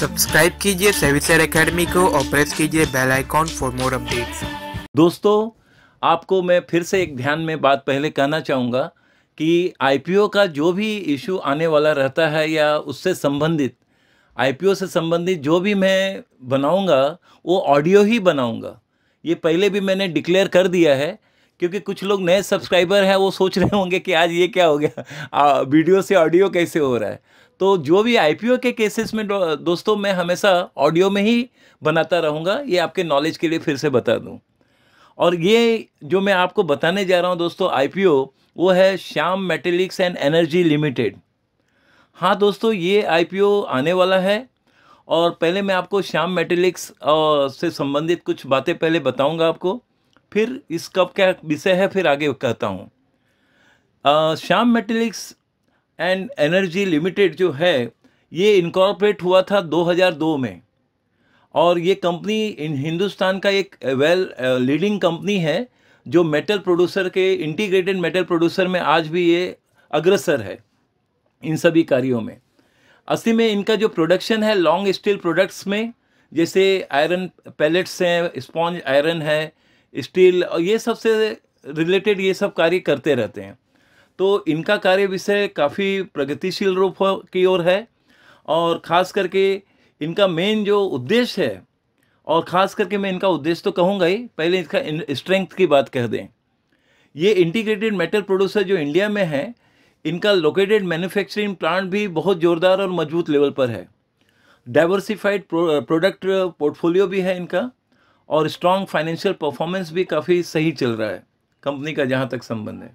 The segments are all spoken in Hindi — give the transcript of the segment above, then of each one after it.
सब्सक्राइब कीजिए सेविसर एकेडमी को और प्रेस कीजिए bell icon for more updates दोस्तों आपको मैं फिर से एक ध्यान में बात पहले कहना चाहूँगा कि आईपीओ का जो भी इशू आने वाला रहता है या उससे संबंधित आईपीओ से संबंधित जो भी मैं बनाऊँगा वो ऑडियो ही बनाऊँगा ये पहले भी मैंने डिक्लेयर कर दिया है क्योंकि कुछ लोग नए सब्सक्राइबर हैं वो सोच रहे होंगे कि आज ये क्या हो गया आ, वीडियो से ऑडियो कैसे हो रहा है तो जो भी आईपीओ के केसेस में दोस्तों मैं हमेशा ऑडियो में ही बनाता रहूँगा ये आपके नॉलेज के लिए फिर से बता दूँ और ये जो मैं आपको बताने जा रहा हूँ दोस्तों आईपीओ वो है Shyam metallics and energy limited हाँ दोस्तों ये आईपीओ आने वाला है और पहले मैं आपको श्याम मेटेलिक्स से संबंधित कुछ बातें पहले बताऊँगा आपको फिर इस कब क्या विषय है फिर आगे कहता हूँ Shyam metallics and energy limited जो है ये इनकॉर्पोरेट हुआ था 2002 में और ये कंपनी इन हिंदुस्तान का एक वेल लीडिंग uh, कंपनी है जो मेटल प्रोड्यूसर के इंटीग्रेटेड मेटल प्रोड्यूसर में आज भी ये अग्रसर है इन सभी कार्यों में अस्सी में इनका जो प्रोडक्शन है लॉन्ग स्टील प्रोडक्ट्स में जैसे आयरन पैलेट्स हैं स्पॉन्ज आयरन है स्टील और ये सबसे रिलेटेड ये सब कार्य करते रहते हैं तो इनका कार्य विषय काफ़ी प्रगतिशील रूप की ओर है और ख़ास करके इनका मेन जो उद्देश्य है और ख़ास करके मैं इनका उद्देश्य तो कहूँगा ही पहले इसका स्ट्रेंथ की बात कह दें ये इंटीग्रेटेड मेटल प्रोड्यूसर जो इंडिया में है इनका लोकेटेड मैन्युफैक्चरिंग प्लांट भी बहुत ज़ोरदार और मजबूत लेवल पर है डाइवर्सिफाइड प्रोडक्ट पोर्टफोलियो भी है इनका और स्ट्रॉन्ग फाइनेंशियल परफॉर्मेंस भी काफ़ी सही चल रहा है कंपनी का जहाँ तक संबंध है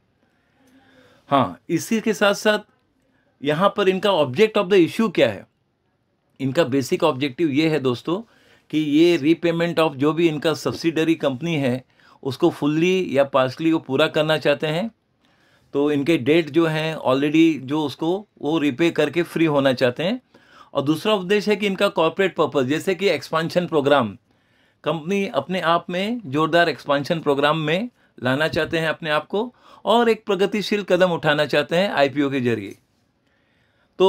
हाँ इसी के साथ साथ यहाँ पर इनका ऑब्जेक्ट ऑफ द इश्यू क्या है इनका बेसिक ऑब्जेक्टिव ये है दोस्तों कि ये रीपेमेंट ऑफ जो भी इनका सब्सिडरी कंपनी है उसको फुल्ली या पार्सली वो पूरा करना चाहते हैं तो इनके डेट जो हैं ऑलरेडी जो उसको वो रिपे करके फ्री होना चाहते हैं और दूसरा उद्देश्य है कि इनका कॉरपोरेट पर्पज़ जैसे कि एक्सपांशन प्रोग्राम कंपनी अपने आप में जोरदार एक्सपांशन प्रोग्राम में लाना चाहते हैं अपने आप को और एक प्रगतिशील कदम उठाना चाहते हैं आईपीओ के जरिए तो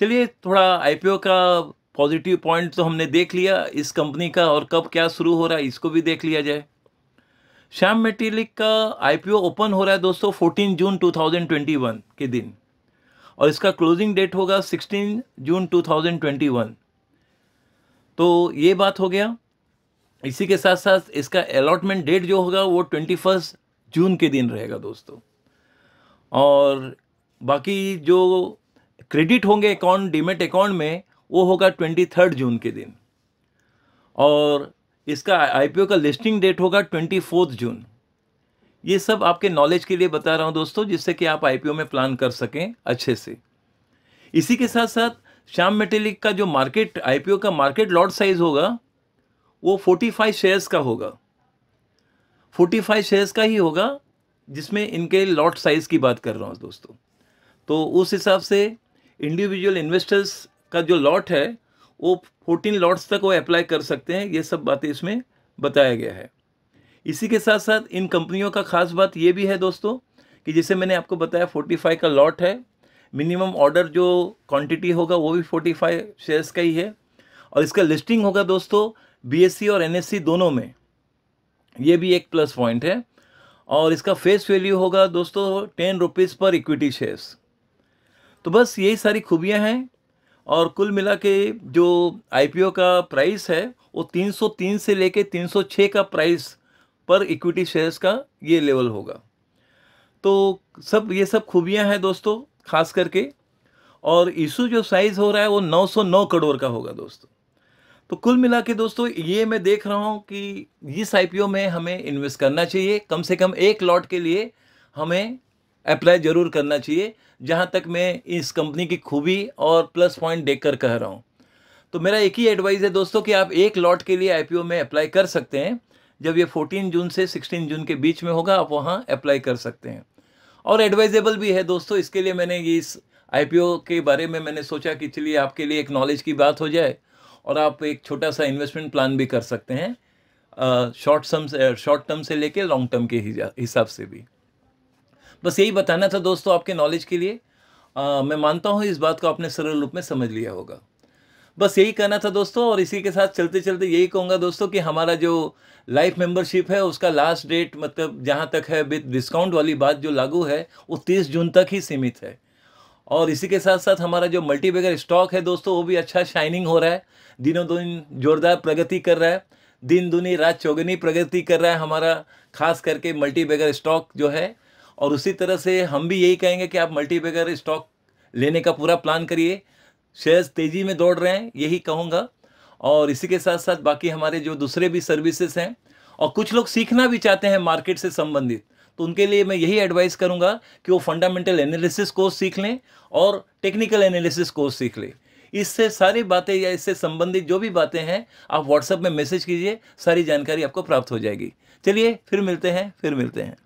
चलिए थोड़ा आईपीओ का पॉजिटिव पॉइंट तो हमने देख लिया इस कंपनी का और कब क्या शुरू हो रहा है इसको भी देख लिया जाए श्याम मेटेलिक का आईपीओ ओपन हो रहा है दोस्तों फोर्टीन जून टू के दिन और इसका क्लोजिंग डेट होगा सिक्सटीन जून टू तो ये बात हो गया इसी के साथ साथ इसका अलॉटमेंट डेट जो होगा वो ट्वेंटी फर्स्ट जून के दिन रहेगा दोस्तों और बाकी जो क्रेडिट होंगे अकाउंट डीमेट अकाउंट में वो होगा ट्वेंटी थर्ड जून के दिन और इसका आईपीओ का लिस्टिंग डेट होगा ट्वेंटी फोर्थ जून ये सब आपके नॉलेज के लिए बता रहा हूँ दोस्तों जिससे कि आप आईपीओ में प्लान कर सकें अच्छे से इसी के साथ साथ श्याम मेटेलिक का जो मार्केट आईपीओ का मार्केट लॉट साइज होगा वो फोर्टी फाइव शेयर्स का होगा फोर्टी फाइव शेयर्स का ही होगा जिसमें इनके लॉट साइज़ की बात कर रहा हूँ दोस्तों तो उस हिसाब से इंडिविजुअल इन्वेस्टर्स का जो लॉट है वो फोर्टीन लॉट्स तक वो अप्लाई कर सकते हैं ये सब बातें इसमें बताया गया है इसी के साथ साथ इन कंपनियों का खास बात ये भी है दोस्तों कि जैसे मैंने आपको बताया फाइव का लॉट है मिनिमम ऑर्डर जो क्वांटिटी होगा वो भी 45 शेयर्स का ही है और इसका लिस्टिंग होगा दोस्तों बीएससी e और एनएससी e दोनों में ये भी एक प्लस पॉइंट है और इसका फेस वैल्यू होगा दोस्तों टेन रुपीज़ पर इक्विटी शेयर्स तो बस यही सारी खूबियाँ हैं और कुल मिला के जो आईपीओ का प्राइस है वो 303 से लेके 306 का प्राइस पर इक्विटी शेयर्स का ये लेवल होगा तो सब ये सब खूबियां हैं दोस्तों खास करके और इशू जो साइज़ हो रहा है वो 909 करोड़ का होगा दोस्तों तो कुल मिला के दोस्तों ये मैं देख रहा हूँ कि इस आई में हमें इन्वेस्ट करना चाहिए कम से कम एक लॉट के लिए हमें अप्लाई ज़रूर करना चाहिए जहाँ तक मैं इस कंपनी की खूबी और प्लस पॉइंट देख कर कह रहा हूँ तो मेरा एक ही एडवाइस है दोस्तों कि आप एक लॉट के लिए आईपीओ में अप्लाई कर सकते हैं जब ये 14 जून से 16 जून के बीच में होगा आप वहाँ अप्लाई कर सकते हैं और एडवाइजेबल भी है दोस्तों इसके लिए मैंने इस आईपीओ के बारे में मैंने सोचा कि चलिए आपके लिए एक नॉलेज की बात हो जाए और आप एक छोटा सा इन्वेस्टमेंट प्लान भी कर सकते हैं शॉर्ट सम शॉर्ट टर्म से लेके लॉन्ग टर्म के हिसाब से भी बस यही बताना था दोस्तों आपके नॉलेज के लिए आ, मैं मानता हूँ इस बात को आपने सरल रूप में समझ लिया होगा बस यही कहना था दोस्तों और इसी के साथ चलते चलते यही कहूँगा दोस्तों कि हमारा जो लाइफ मेंबरशिप है उसका लास्ट डेट मतलब जहाँ तक है विद डिस्काउंट वाली बात जो लागू है वो तीस जून तक ही सीमित है और इसी के साथ साथ हमारा जो मल्टी स्टॉक है दोस्तों वो भी अच्छा शाइनिंग हो रहा है दिनों दिन जोरदार प्रगति कर रहा है दिन दुनी रात चौगनी प्रगति कर रहा है हमारा खास करके मल्टी स्टॉक जो है और उसी तरह से हम भी यही कहेंगे कि आप मल्टी स्टॉक लेने का पूरा प्लान करिए शेयर्स तेज़ी में दौड़ रहे हैं यही कहूँगा और इसी के साथ साथ बाकी हमारे जो दूसरे भी सर्विसेज हैं और कुछ लोग सीखना भी चाहते हैं मार्केट से संबंधित तो उनके लिए मैं यही एडवाइस करूँगा कि वो फंडामेंटल एनालिसिस कोर्स सीख लें और टेक्निकल एनालिसिस कोर्स सीख लें इससे सारी बातें या इससे संबंधित जो भी बातें हैं आप व्हाट्सएप में मैसेज कीजिए सारी जानकारी आपको प्राप्त हो जाएगी चलिए फिर मिलते हैं फिर मिलते हैं